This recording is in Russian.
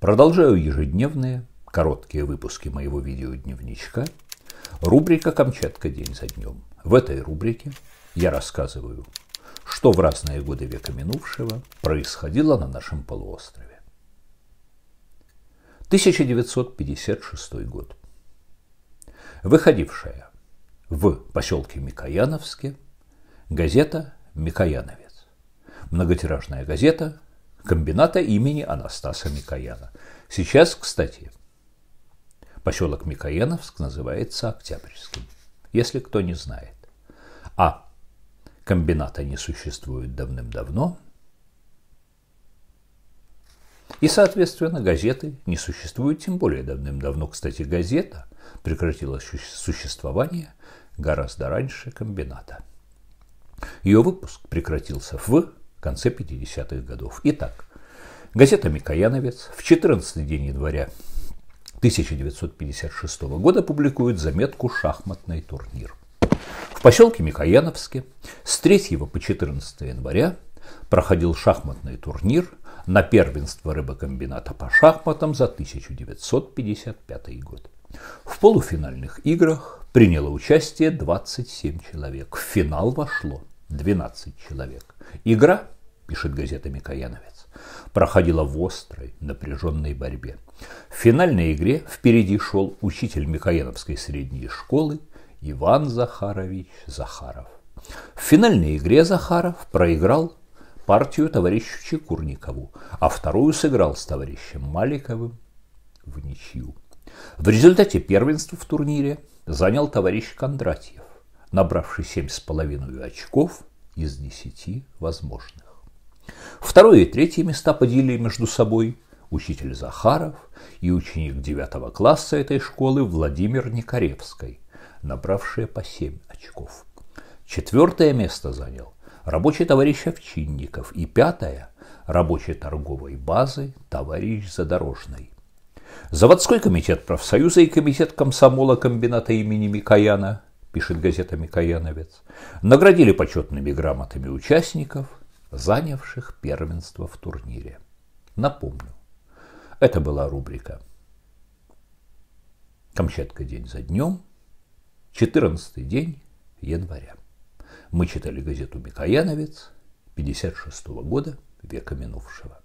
Продолжаю ежедневные короткие выпуски моего видеодневничка. Рубрика «Камчатка день за днем». В этой рубрике я рассказываю, что в разные годы века минувшего происходило на нашем полуострове. 1956 год. Выходившая в поселке Микояновске газета «Микояновец». Многотиражная газета комбината имени Анастаса Микояна. Сейчас, кстати, поселок Микояновск называется Октябрьским, если кто не знает. А комбината не существует давным-давно, и, соответственно, газеты не существуют, тем более давным-давно, кстати, газета прекратила существование гораздо раньше комбината. Ее выпуск прекратился в в конце 50-х годов. Итак, газета «Микояновец» в 14 день января 1956 года публикует заметку «Шахматный турнир». В поселке Микояновске с 3 по 14 января проходил шахматный турнир на первенство рыбокомбината по шахматам за 1955 год. В полуфинальных играх приняло участие 27 человек. В финал вошло 12 человек. Игра, пишет газета «Микояновец», проходила в острой, напряженной борьбе. В финальной игре впереди шел учитель Микояновской средней школы Иван Захарович Захаров. В финальной игре Захаров проиграл партию товарищу Чекурникову, а вторую сыграл с товарищем Маликовым в ничью. В результате первенства в турнире занял товарищ Кондратьев набравший семь с половиной очков из десяти возможных. Второе и третье места поделили между собой учитель Захаров и ученик девятого класса этой школы Владимир Никаревский, набравшие по семь очков. Четвертое место занял рабочий товарищ Овчинников и пятое – рабочий торговой базы товарищ Задорожный. Заводской комитет профсоюза и комитет комсомола комбината имени Микояна пишет газета «Микояновец», наградили почетными грамотами участников, занявших первенство в турнире. Напомню, это была рубрика «Камчатка день за днем», 14 день января. Мы читали газету «Микояновец» 56 -го года века минувшего.